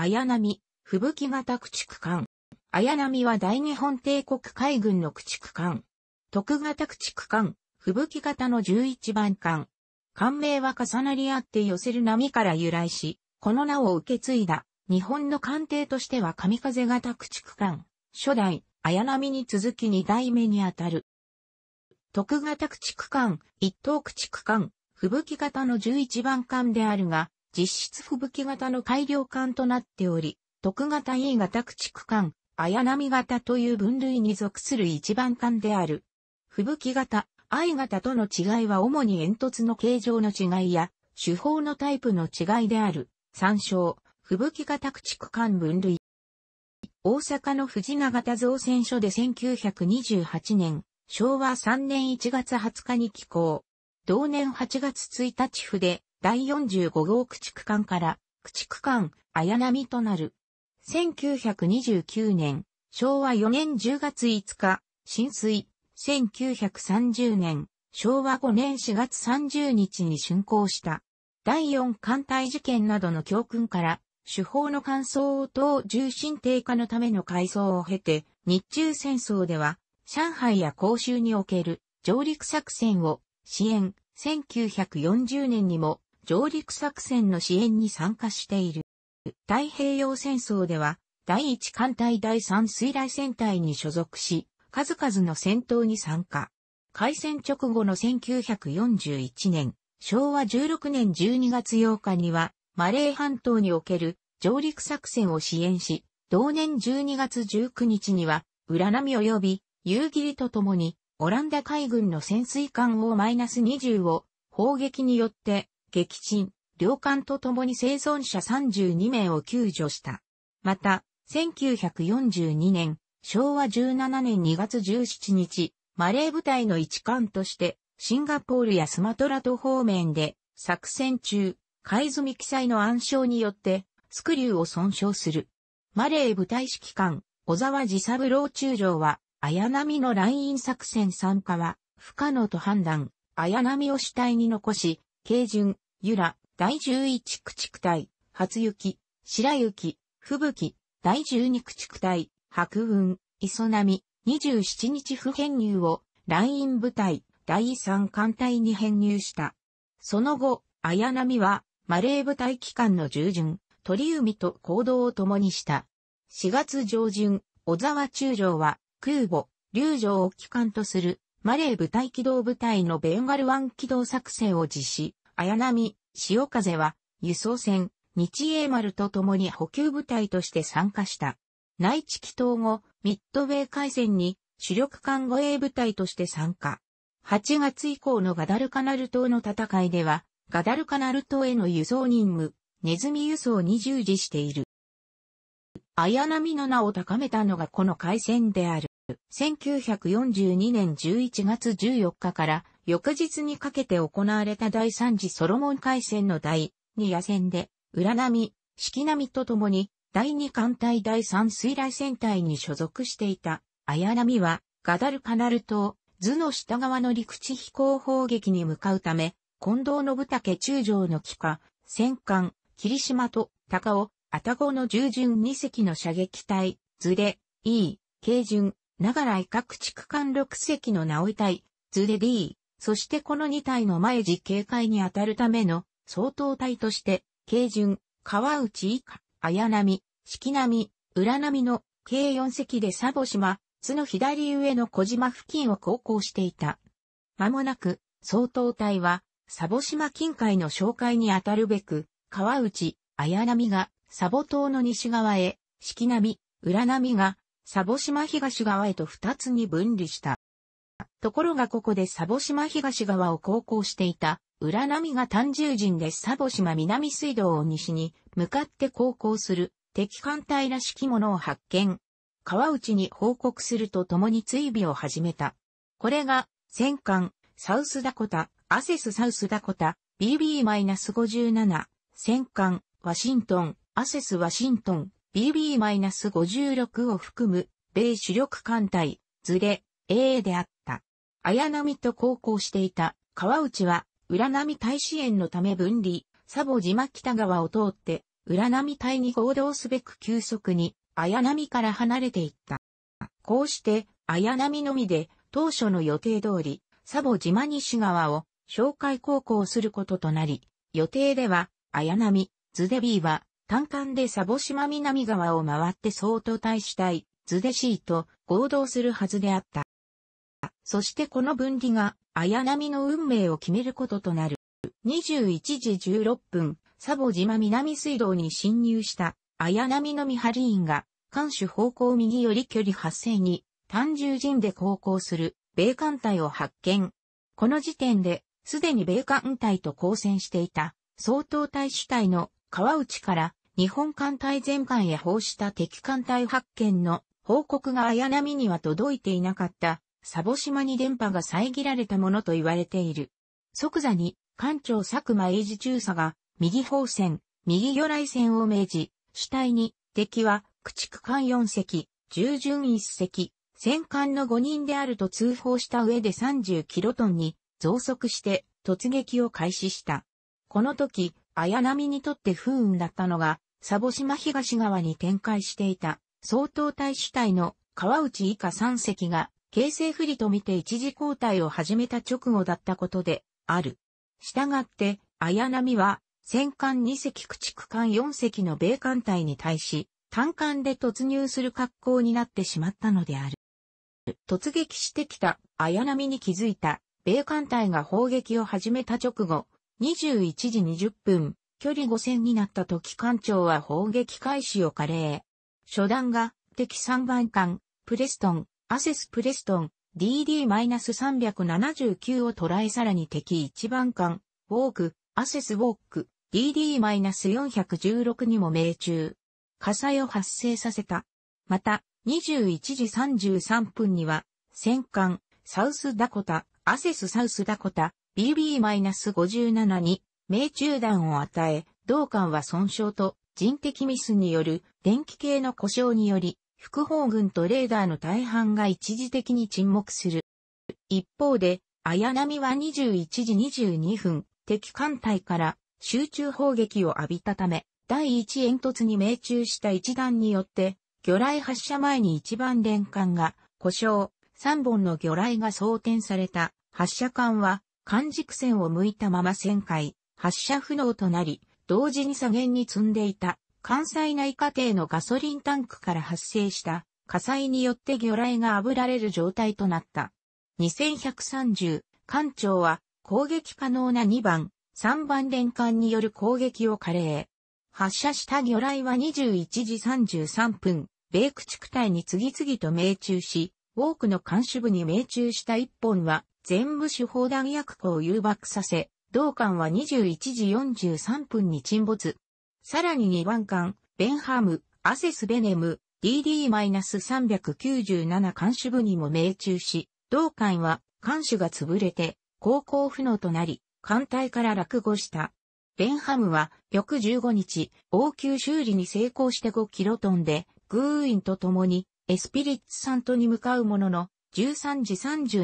綾波、吹雪型駆逐艦。綾波は大日本帝国海軍の駆逐艦。徳型駆逐艦、吹雪型の11番艦。艦名は重なり合って寄せる波から由来し、この名を受け継いだ、日本の艦艇としては神風型駆逐艦、初代、綾波に続き2代目にあたる。徳型駆逐艦、一等駆逐艦、吹雪型の11番艦であるが、実質吹雪型の改良艦となっており、徳型 E 型駆逐艦、綾波型という分類に属する一番艦である。吹雪型、I 型との違いは主に煙突の形状の違いや、手法のタイプの違いである。参照、吹雪型駆逐艦分類。大阪の藤永田造船所で1928年、昭和3年1月20日に寄港。同年8月1日府で第45号駆逐艦から駆逐艦綾波となる。1929年、昭和4年10月5日、浸水。1930年、昭和5年4月30日に竣工した。第4艦隊事件などの教訓から、手法の乾燥等重心低下のための改装を経て、日中戦争では、上海や甲州における上陸作戦を支援、1940年にも上陸作戦の支援に参加している。太平洋戦争では、第一艦隊第三水雷戦隊に所属し、数々の戦闘に参加。開戦直後の1941年、昭和16年12月8日には、マレー半島における上陸作戦を支援し、同年12月19日には、裏波及び、夕霧と共に、オランダ海軍の潜水艦をマイナス20を砲撃によって撃沈、両艦と共に生存者32名を救助した。また、1942年、昭和17年2月17日、マレー部隊の一艦として、シンガポールやスマトラ島方面で、作戦中、海積記載の暗礁によって、スクリューを損傷する。マレー部隊指揮官、小沢治三郎中将は、綾波のライン作戦参加は、不可能と判断、綾波を主体に残し、軽順、由良、第十一駆逐隊、初雪、白雪、吹雪、第十二駆逐隊、白雲、磯波、二十七日不編入を、ライン部隊、第三艦隊に編入した。その後、綾波は、マレー部隊機関の従順、鳥海と行動を共にした。4月上旬、小沢中将は、空母、竜城を機関とするマレー部隊機動部隊のベンガル湾機動作戦を実施、綾波、潮風は、輸送船、日英丸と共に補給部隊として参加した。内地祈祷後、ミッドウェー海戦に主力艦護衛部隊として参加。8月以降のガダルカナル島の戦いでは、ガダルカナル島への輸送任務、ネズミ輸送に従事している。綾波の名を高めたのがこの海戦である。1942年11月14日から翌日にかけて行われた第3次ソロモン海戦の第2夜戦で、浦波、四季波と共に第2艦隊第3水雷戦隊に所属していた綾波はガダルカナル島、図の下側の陸地飛行砲撃に向かうため、近藤信武中将の帰下、戦艦、霧島と高尾、たごの従順2隻の射撃隊、ズレ、E、軽順、長来各地区間6隻の直位体、ズデ D、そしてこの2体の前時警戒に当たるための相当隊として、軽順、川内以下、綾波、四季波、浦波の計4隻でサボ島、津の左上の小島付近を航行していた。間もなく、総統隊は、サボ島近海の紹介に当たるべく、川内、綾波が、サボ島の西側へ、四季波、浦波が、サボ島東側へと二つに分離した。ところがここでサボ島東側を航行していた、浦波が単獣人でサボ島南水道を西に向かって航行する敵艦隊らしきものを発見。川内に報告するとともに追尾を始めた。これが、戦艦、サウスダコタ、アセスサウスダコタ、BB-57、戦艦、ワシントン、アセスワシントン、BB-56 を含む米主力艦隊、ズレ、AA であった。綾波と航行していた川内は、浦波大支援のため分離、サボ島北側を通って、浦波隊に合同すべく急速に、綾波から離れていった。こうして、綾波のみで、当初の予定通り、サボ島西側を、紹介航行することとなり、予定では、綾波、ズデビーは、単管でサボ島南側を回って総都大使隊、ズデシーと合同するはずであった。そしてこの分離が、綾波の運命を決めることとなる。21時16分、サボ島南水道に侵入した綾波の見張り員が、艦首方向右より距離発生に、単重陣で航行する米艦隊を発見。この時点で、すでに米艦隊と交戦していた、総統大使隊の川内から日本艦隊全艦へ砲した敵艦隊発見の報告が綾波には届いていなかった、サボ島に電波が遮られたものと言われている。即座に、艦長佐久間栄治中佐が、右砲船、右魚雷船を命じ、主体に、敵は、駆逐艦4隻、従順1隻、戦艦の5人であると通報した上で30キロトンに増速して突撃を開始した。この時、綾波にとって不運だったのが、サボ島東側に展開していた、総統大主体の川内以下3隻が、形成不利とみて一時交代を始めた直後だったことで、ある。したがって、綾波は、戦艦2隻駆逐艦4隻の米艦隊に対し、単艦で突入する格好になってしまったのである。突撃してきた綾波に気づいた米艦隊が砲撃を始めた直後、21時20分、距離5戦になった時艦長は砲撃開始を加齢。初段が敵3番艦、プレストン、アセスプレストン、DD-379 を捉えさらに敵1番艦、ウォーク、アセスウォーク、DD-416 にも命中。火災を発生させた。また、21時33分には、戦艦、サウスダコタ、アセスサウスダコタ、BB-57 に、命中弾を与え、同艦は損傷と人的ミスによる電気系の故障により、副砲軍とレーダーの大半が一時的に沈黙する。一方で、綾波は21時22分、敵艦隊から集中砲撃を浴びたため、第一煙突に命中した一弾によって、魚雷発射前に一番連艦が故障、三本の魚雷が装填された発射艦は、艦軸線を向いたまま旋回、発射不能となり、同時に左舷に積んでいた関西内家庭のガソリンタンクから発生した火災によって魚雷が炙られる状態となった。2130、艦長は攻撃可能な2番、3番連艦による攻撃を加齢。発射した魚雷は21時33分、米駆逐隊に次々と命中し、多くの艦首部に命中した1本は全部手砲弾薬庫を誘爆させ、同艦は21時43分に沈没。さらに2番艦、ベンハム、アセスベネム、DD-397 艦首部にも命中し、同艦は艦首が潰れて、航行不能となり、艦隊から落語した。ベンハムは翌15日、応急修理に成功して5キロトンで、グーインと共にエスピリッツサントに向かうものの、13時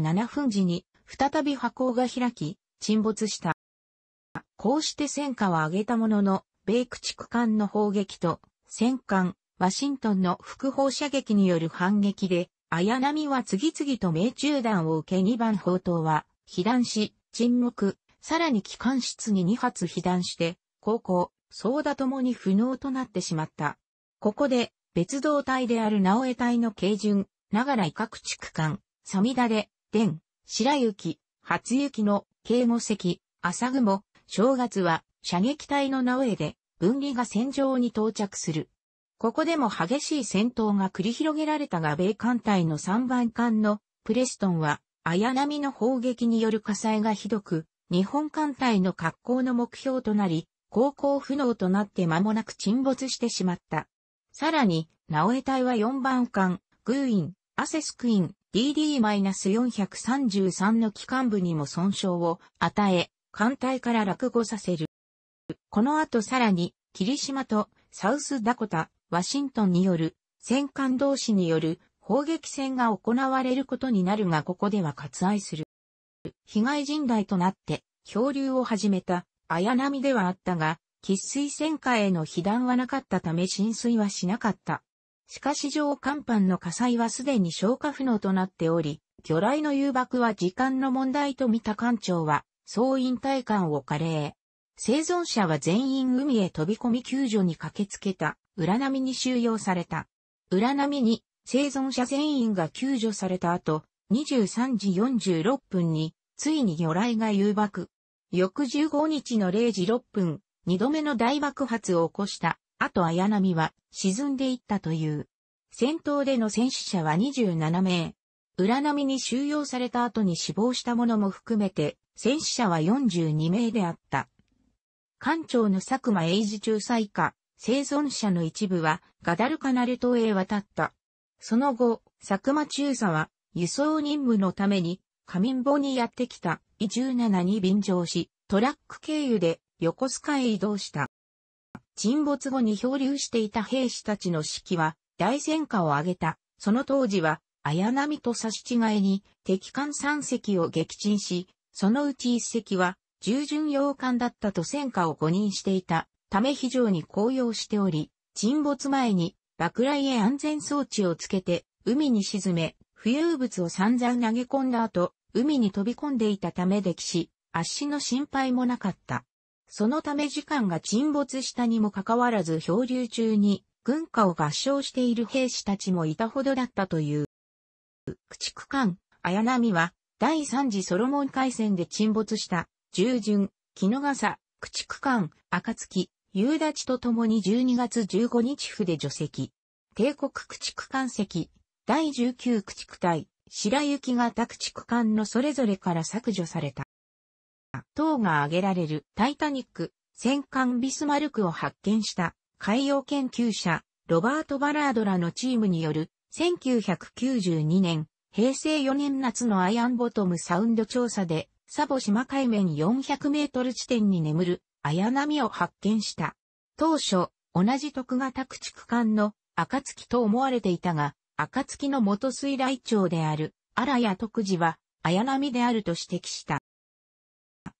37分時に再び波行が開き、沈没した。こうして戦果は上げたものの、米駆逐艦の砲撃と、戦艦、ワシントンの副砲射撃による反撃で、綾波は次々と命中弾を受け2番砲塔は、被弾し、沈黙、さらに機関室に2発被弾して、高校、ソーともに不能となってしまった。ここで、別動隊である直江隊の軽順、ながら威嚇地区間、サミダレ、ン、白雪、初雪の警護石、朝雲、正月は射撃隊の名上で分離が戦場に到着する。ここでも激しい戦闘が繰り広げられたが米艦隊の3番艦のプレストンは綾波の砲撃による火災がひどく、日本艦隊の格好の目標となり、航行不能となって間もなく沈没してしまった。さらに、直江隊は4番艦、グーイン、アセスクイン、DD-433 の機関部にも損傷を与え、艦隊から落語させる。この後さらに、霧島とサウスダコタ、ワシントンによる戦艦同士による砲撃戦が行われることになるがここでは割愛する。被害人大となって漂流を始めた綾波ではあったが、喫水戦火への被弾はなかったため浸水はしなかった。しかし上甲板の火災はすでに消火不能となっており、魚雷の誘爆は時間の問題と見た艦長は、総引退艦を加齢。生存者は全員海へ飛び込み救助に駆けつけた、裏波に収容された。裏波に生存者全員が救助された後、23時46分に、ついに魚雷が誘爆。翌15日の0時6分、2度目の大爆発を起こしたあと綾波は沈んでいったという。戦闘での戦死者は27名。裏波に収容された後に死亡した者も含めて、戦死者は42名であった。艦長の佐久間英治中裁下、生存者の一部はガダルカナル島へ渡った。その後、佐久間中佐は輸送任務のために、仮眠ンにやってきた、イ17に便乗し、トラック経由で横須賀へ移動した。沈没後に漂流していた兵士たちの士気は大戦果を挙げた。その当時は、綾波と差し違えに敵艦3隻を撃沈し、そのうち1隻は従順洋艦だったと戦果を誤認していたため非常に高揚しており、沈没前に爆雷へ安全装置をつけて海に沈め、浮遊物を散々投げ込んだ後、海に飛び込んでいたため溺死、圧死の心配もなかった。そのため時間が沈没したにもかかわらず漂流中に軍歌を合唱している兵士たちもいたほどだったという。駆逐艦、綾波は第3次ソロモン海戦で沈没した従順、木野笠、駆逐艦、暁、夕立と共に12月15日府で除籍。帝国駆逐艦籍、第19駆逐隊、白雪型駆逐艦のそれぞれから削除された。等が挙げられるタイタニック、戦艦ビスマルクを発見した海洋研究者、ロバート・バラードらのチームによる1992年、平成4年夏のアイアンボトムサウンド調査で、サボ島海面400メートル地点に眠る綾波を発見した。当初、同じ徳型駆逐艦の暁と思われていたが、暁の元水雷町である、荒谷徳次は、綾波であると指摘した。